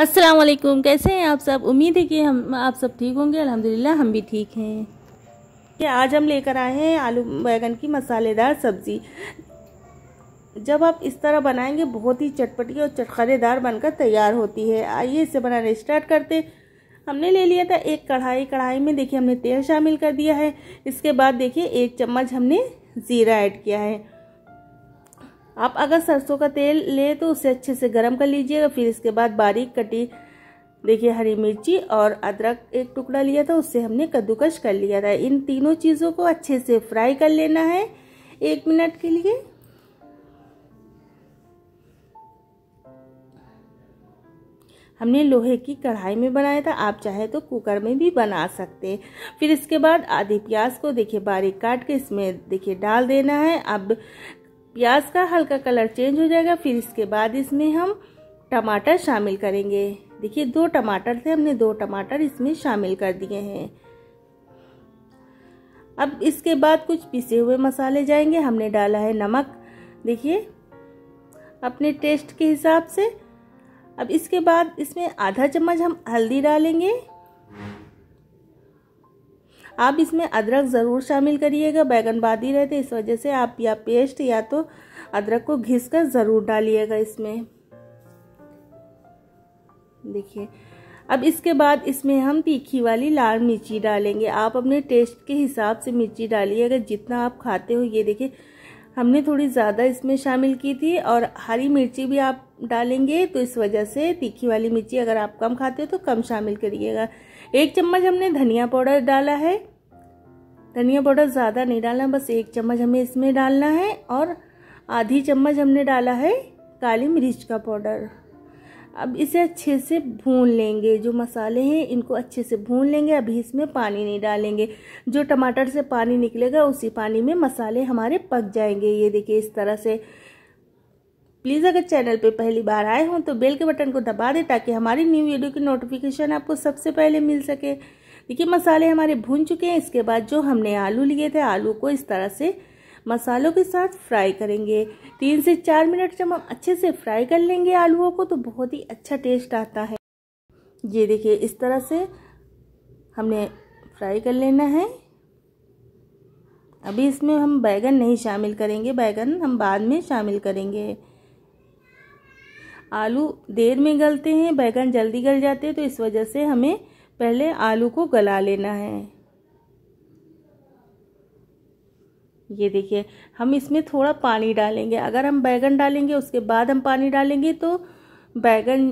अस्सलाम कैसे हैं आप सब उम्मीद है कि हम आप सब ठीक होंगे अल्हम्दुलिल्लाह हम भी ठीक हैं कि आज हम लेकर आए हैं आलू बैगन की मसालेदार सब्ज़ी जब आप इस तरह बनाएंगे बहुत ही चटपटी और चटखरेदार बनकर तैयार होती है आइए इसे बनाने स्टार्ट करते हमने ले लिया था एक कढ़ाई कढ़ाई में देखिए हमने तेल शामिल कर दिया है इसके बाद देखिए एक चम्मच हमने ज़ीरा ऐड किया है आप अगर सरसों का तेल लें तो उसे अच्छे से गर्म कर लीजिएगा फिर इसके बाद बारीक कटी देखिए हरी मिर्ची और अदरक एक टुकड़ा लिया था उससे हमने कद्दूकश कर लिया था इन तीनों चीज़ों को अच्छे से फ्राई कर लेना है एक मिनट के लिए हमने लोहे की कढ़ाई में बनाया था आप चाहे तो कुकर में भी बना सकते हैं फिर इसके बाद आधी प्याज को देखिए बारीक काट के इसमें देखिए डाल देना है अब प्याज का हल्का कलर चेंज हो जाएगा फिर इसके बाद इसमें हम टमाटर शामिल करेंगे देखिए दो टमाटर थे हमने दो टमाटर इसमें शामिल कर दिए हैं अब इसके बाद कुछ पिसे हुए मसाले जाएंगे हमने डाला है नमक देखिए अपने टेस्ट के हिसाब से अब इसके बाद इसमें आधा चम्मच हम हल्दी डालेंगे आप इसमें अदरक ज़रूर शामिल करिएगा बैगन बादी रहते इस वजह से आप या पेस्ट या तो अदरक को घिस कर ज़रूर डालिएगा इसमें देखिए अब इसके बाद इसमें हम तीखी वाली लाल मिर्ची डालेंगे आप अपने टेस्ट के हिसाब से मिर्ची डालिएगा जितना आप खाते हो ये देखिए हमने थोड़ी ज़्यादा इसमें शामिल की थी और हरी मिर्ची भी आप डालेंगे तो इस वजह से तीखी वाली मिर्ची अगर आप कम खाते हो तो कम शामिल करिएगा एक चम्मच हमने धनिया पाउडर डाला है धनिया पाउडर ज़्यादा नहीं डालना बस एक चम्मच हमें इसमें डालना है और आधी चम्मच हमने डाला है काली मिर्च का पाउडर अब इसे अच्छे से भून लेंगे जो मसाले हैं इनको अच्छे से भून लेंगे अभी इसमें पानी नहीं डालेंगे जो टमाटर से पानी निकलेगा उसी पानी में मसाले हमारे पक जाएंगे ये देखिए इस तरह से प्लीज़ अगर चैनल पे पहली बार आए हों तो बेल के बटन को दबा दें ताकि हमारी न्यू वीडियो की नोटिफिकेशन आपको सबसे पहले मिल सके देखिए मसाले हमारे भून चुके हैं इसके बाद जो हमने आलू लिए थे आलू को इस तरह से मसालों के साथ फ्राई करेंगे तीन से चार मिनट जब हम अच्छे से फ्राई कर लेंगे आलूओं को तो बहुत ही अच्छा टेस्ट आता है ये देखिए इस तरह से हमने फ्राई कर लेना है अभी इसमें हम बैगन नहीं शामिल करेंगे बैगन हम बाद में शामिल करेंगे आलू देर में गलते हैं बैगन जल्दी गल जाते हैं तो इस वजह से हमें पहले आलू को गला लेना है ये देखिए हम इसमें थोड़ा पानी डालेंगे अगर हम बैगन डालेंगे उसके बाद हम पानी डालेंगे तो बैगन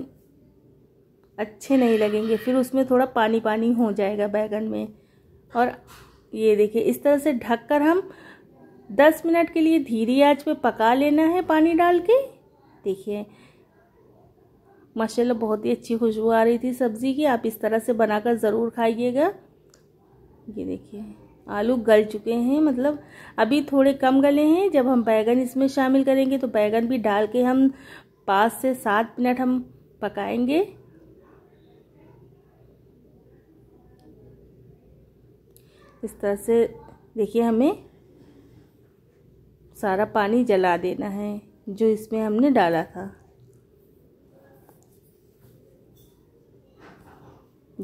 अच्छे नहीं लगेंगे फिर उसमें थोड़ा पानी पानी हो जाएगा बैगन में और ये देखिए इस तरह से ढककर हम 10 मिनट के लिए धीरे आंच पे पका लेना है पानी डाल के देखिए माशाला बहुत ही अच्छी खुशबू आ रही थी सब्ज़ी की आप इस तरह से बनाकर ज़रूर खाइएगा ये देखिए आलू गल चुके हैं मतलब अभी थोड़े कम गले हैं जब हम बैगन इसमें शामिल करेंगे तो बैगन भी डाल के हम पाँच से सात मिनट हम पकाएंगे इस तरह से देखिए हमें सारा पानी जला देना है जो इसमें हमने डाला था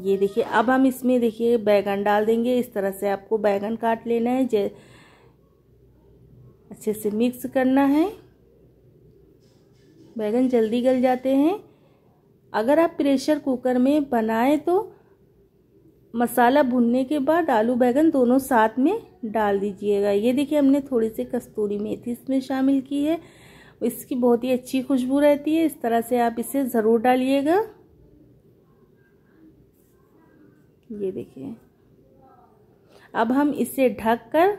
ये देखिए अब हम इसमें देखिए बैगन डाल देंगे इस तरह से आपको बैगन काट लेना है जे अच्छे से मिक्स करना है बैगन जल्दी गल जाते हैं अगर आप प्रेशर कुकर में बनाएं तो मसाला भुनने के बाद आलू बैगन दोनों साथ में डाल दीजिएगा ये देखिए हमने थोड़ी सी कस्तूरी मेथी इसमें शामिल की है इसकी बहुत ही अच्छी खुशबू रहती है इस तरह से आप इसे ज़रूर डालिएगा ये देखिए अब हम इसे ढक कर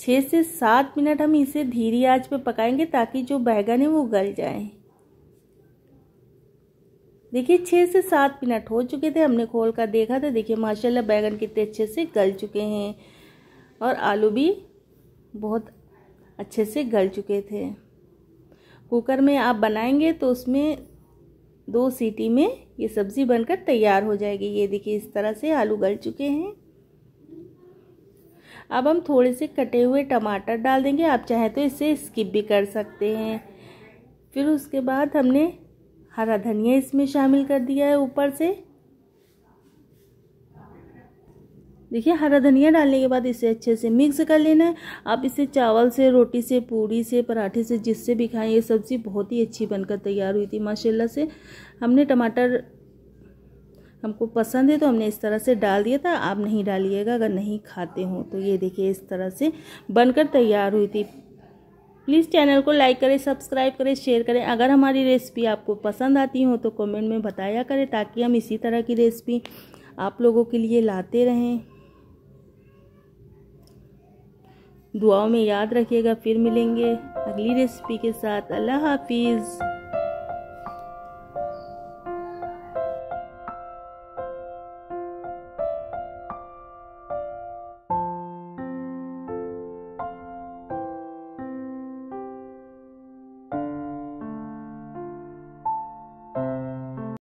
छः से सात मिनट हम इसे धीरी आंच पे पकाएंगे ताकि जो बैगन है वो गल जाए देखिए छः से सात मिनट हो चुके थे हमने खोल कर देखा था देखिए माशाल्लाह बैगन कितने अच्छे से गल चुके हैं और आलू भी बहुत अच्छे से गल चुके थे कुकर में आप बनाएंगे तो उसमें दो सीटी में ये सब्ज़ी बनकर तैयार हो जाएगी ये देखिए इस तरह से आलू गल चुके हैं अब हम थोड़े से कटे हुए टमाटर डाल देंगे आप चाहे तो इसे स्किप भी कर सकते हैं फिर उसके बाद हमने हरा धनिया इसमें शामिल कर दिया है ऊपर से देखिए हरा धनिया डालने के बाद इसे अच्छे से मिक्स कर लेना है आप इसे चावल से रोटी से पूड़ी से पराठे से जिससे भी खाएं ये सब्ज़ी बहुत ही अच्छी बनकर तैयार हुई थी माशाल्लाह से हमने टमाटर हमको पसंद है तो हमने इस तरह से डाल दिया था आप नहीं डालिएगा अगर नहीं खाते हो तो ये देखिए इस तरह से बनकर तैयार हुई थी प्लीज़ चैनल को लाइक करें सब्सक्राइब करें शेयर करें अगर हमारी रेसिपी आपको पसंद आती हो तो कमेंट में बताया करें ताकि हम इसी तरह की रेसिपी आप लोगों के लिए लाते रहें दुआओं में याद रखिएगा फिर मिलेंगे अगली रेसिपी के साथ अल्लाह हाफिज़